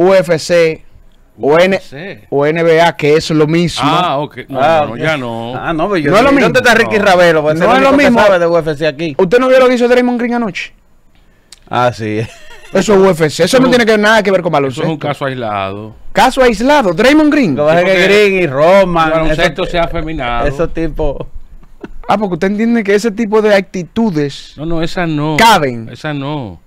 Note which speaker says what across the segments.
Speaker 1: UFC, UFC. O, NBA, que es lo mismo. Ah, ok. No, ah, no, ya no. Ah, no, pero pues yo no es lo mismo. ¿Dónde está Ricky no. Ravelo? Pues, no es lo mismo. de UFC aquí. ¿Usted no vio lo que hizo Draymond Green anoche? Ah, sí. Eso es UFC. Eso no, tiene nada que ver con baloncesto. Eso es un
Speaker 2: caso aislado.
Speaker 1: Caso aislado. Draymond Green. Lo que que Green y Roman. baloncesto
Speaker 2: se ha afeminado. Esos tipo.
Speaker 1: Ah, porque usted entiende que ese tipo de actitudes. No, no, esa no. Caben. Esa no.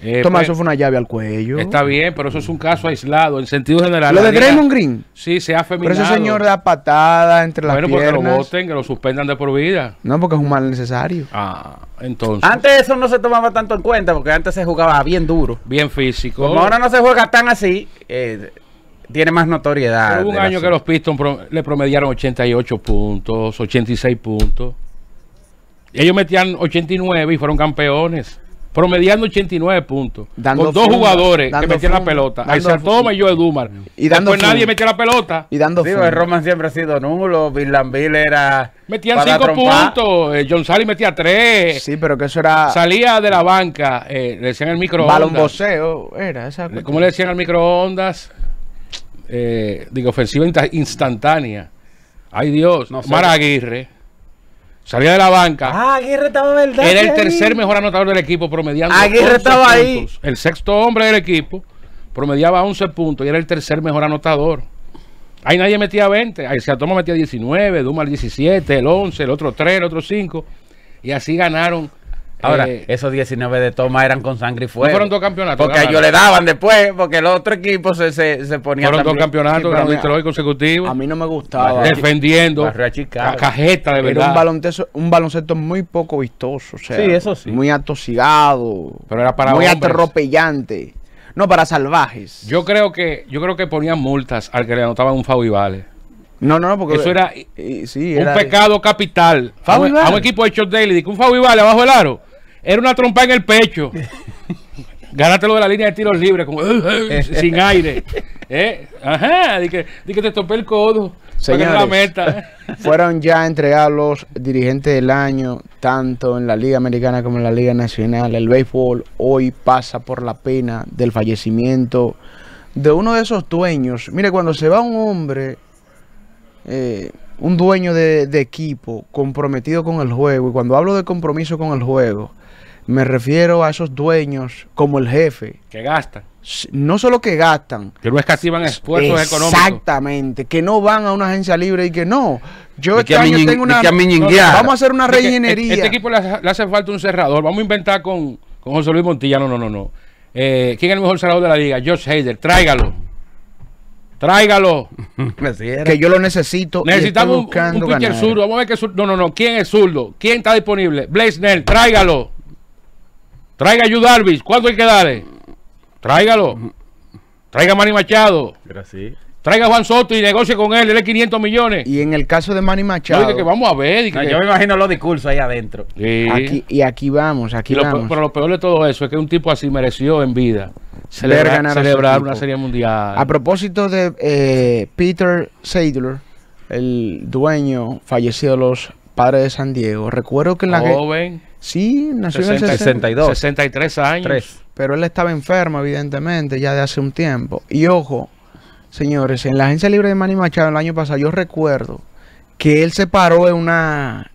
Speaker 1: Eh, Tomás, pues, eso fue una llave al cuello. Está
Speaker 2: bien, pero eso es un caso aislado, en sentido general. Lo de Draymond Green. Sí, se ha feminizado. Pero ese señor
Speaker 1: da patada entre las piernas. Bueno, porque lo voten,
Speaker 2: que lo suspendan de por vida.
Speaker 1: No, porque es un mal necesario. Ah, entonces.
Speaker 2: Antes eso no se tomaba tanto en cuenta, porque antes se jugaba bien duro. Bien físico. Como ahora no se
Speaker 1: juega tan así, eh,
Speaker 2: tiene más notoriedad. Hubo un año que los Pistons le promediaron 88 puntos, 86 puntos. ellos metían 89 y fueron campeones promediando 89 puntos. con dos jugadores que metían la pelota. Ahí Toma y yo Edumar. Y dando Después nadie metía la pelota. Y dando el Roman siempre ha sido nulo. Bill era. Metían cinco puntos. Eh, John Sally metía tres. Sí, pero que eso era. Salía de la banca. Eh, le decían el microondas.
Speaker 1: Balomboceo era esa. Cuestión.
Speaker 2: le decían al microondas? Eh, digo, ofensiva instantánea. Ay Dios. No Mara Aguirre. Salía de la banca. Ah, Aguirre estaba verdad. Era el tercer mejor anotador del equipo, promediando. Aguirre estaba ahí. El sexto hombre del equipo, promediaba 11 puntos y era el tercer mejor anotador. Ahí nadie metía 20. Ahí toma metía 19, Dumas 17, el 11, el otro 3, el otro 5. Y así ganaron Ahora, eh, esos 19 de toma eran con sangre y fuego. fueron dos campeonatos. Porque yo ellos le daban
Speaker 1: después, porque el otro equipo se, se, ponía. Fueron dos campeonatos, sí, consecutivos. A mí no me gustaba. Defendiendo. la cajeta, de verdad. Era un baloncesto, un baloncesto muy poco vistoso. sí, eso sí. Muy atosigado. Pero era para Muy atropellante No, para salvajes.
Speaker 2: Yo creo que yo creo que ponían multas al que le anotaban un foul y vale. No, no, no, porque eso era,
Speaker 1: un pecado
Speaker 2: capital. A un, a un, equipo de Short Daily, que un foul vale abajo el aro. Era una trompa en el pecho. lo de la línea de tiros libres, como, sin aire. Eh, ajá, di que, te topé el codo. la
Speaker 1: meta. fueron ya entregados los dirigentes del año, tanto en la Liga Americana como en la Liga Nacional. El béisbol hoy pasa por la pena del fallecimiento de uno de esos dueños. Mire, cuando se va un hombre, eh, un dueño de equipo comprometido con el juego, y cuando hablo de compromiso con el juego, me refiero a esos dueños como el jefe. Que gastan. No solo que gastan. Que no escasivan esfuerzos económicos. Exactamente. Que no van a una agencia libre y que no. Yo este tengo una. Que vamos a hacer una rellenería. Este
Speaker 2: equipo le hace, falta un cerrador. Vamos a inventar con, José Luis Montilla. No, no, no, no. Eh, ¿Quién es el mejor cerrador de la liga? Josh Hader. Tráigalo. Tráigalo. que
Speaker 1: yo lo necesito. Necesitamos un, pitcher zurdo.
Speaker 2: Vamos a ver qué No, no, no. ¿Quién es zurdo? ¿Quién está disponible? Blaze Nell, tráigalo. Traiga a Yudarvis. ¿Cuánto hay que darle? Tráigalo. Traiga a Manny Machado. Gracias. Traiga a Juan Soto y negocie con él, le dé 500 millones. Y
Speaker 1: en el caso de Manny Machado. que vamos a ver. Yo me imagino los discursos ahí adentro.
Speaker 2: y
Speaker 1: aquí vamos, aquí vamos.
Speaker 2: pero lo peor de todo eso es que un tipo así mereció en vida celebrar, una serie mundial. A
Speaker 1: propósito de eh, Peter Seidler, el dueño fallecido de los padre de San Diego. Recuerdo que en la Joven. Sí, nació en 62. 63 años. Pero él estaba enfermo, evidentemente, ya de hace un tiempo. Y ojo, señores, en la Agencia Libre de Manny Machado el año pasado, yo recuerdo que él se paró en una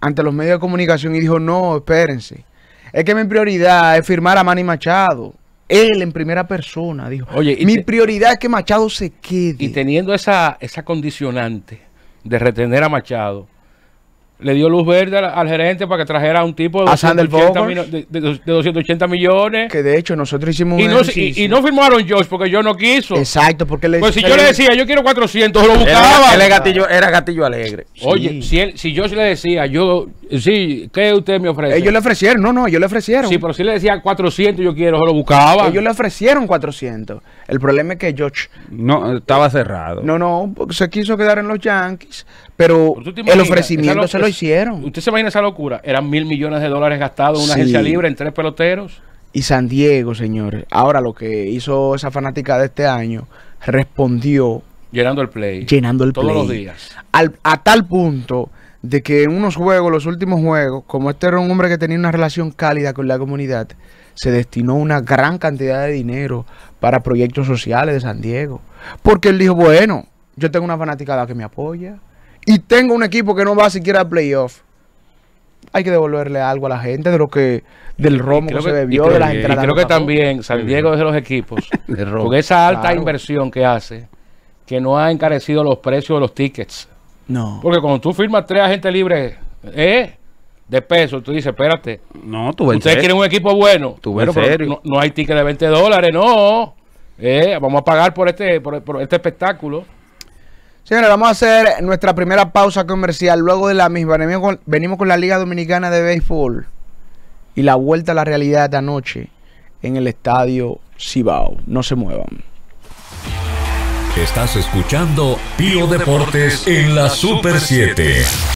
Speaker 1: ante los medios de comunicación y dijo, no, espérense, es que mi prioridad es firmar a Manny Machado. Él en primera persona dijo,
Speaker 2: Oye, mi prioridad es que Machado se quede. Y teniendo esa, esa condicionante de retener a Machado, le dio luz verde al, gerente para que trajera un tipo de, 280, de,
Speaker 1: 280 millones. Que de hecho nosotros hicimos y no, y, no firmaron
Speaker 2: George porque yo no quiso. Exacto, porque le Pues si yo le decía, yo quiero 400, lo buscaba. Era, gatillo, era gatillo alegre. Oye, si, él, si yo le decía, yo, sí, ¿qué usted me ofrece? Ellos le
Speaker 1: ofrecieron, no, no, ellos le ofrecieron. Sí, pero si le decía 400, yo quiero, lo buscaba. Ellos le ofrecieron 400. El problema es que George. No, estaba cerrado. No, no, se quiso quedar en los Yankees, pero el ofrecimiento se
Speaker 2: hicieron. Usted se imagina esa locura. Eran mil millones de dólares gastados en una agencia libre en tres peloteros.
Speaker 1: Y San Diego, señores. Ahora lo que hizo esa fanática de este año, respondió.
Speaker 2: Llenando el play. Llenando el todos los días.
Speaker 1: a tal punto de que en unos juegos, los últimos juegos, como este era un hombre que tenía una relación cálida con la comunidad, se destinó una gran cantidad de dinero para proyectos sociales de San Diego. Porque él dijo, bueno, yo tengo una fanática que me apoya y tengo un equipo que no va siquiera al playoff, hay que devolverle algo a la gente de lo que del romo que, se bebió, de las entradas. creo que
Speaker 2: también San Diego es de los equipos, con esa alta inversión que hace, que no ha encarecido los precios de los tickets. No. Porque cuando tú firmas tres agentes libres, ¿eh? de peso, tú dices, espérate. No, tú Ustedes quieren un equipo bueno. Tú No, hay ticket de 20 dólares, no.
Speaker 1: Eh, vamos a pagar por este, por este espectáculo. Señores, vamos a hacer nuestra primera pausa comercial. Luego de la misma, venimos con, la Liga Dominicana de Béisbol y la vuelta a la realidad de anoche en el estadio Cibao. No se muevan.
Speaker 2: Estás escuchando Pío Deportes en la Super 7.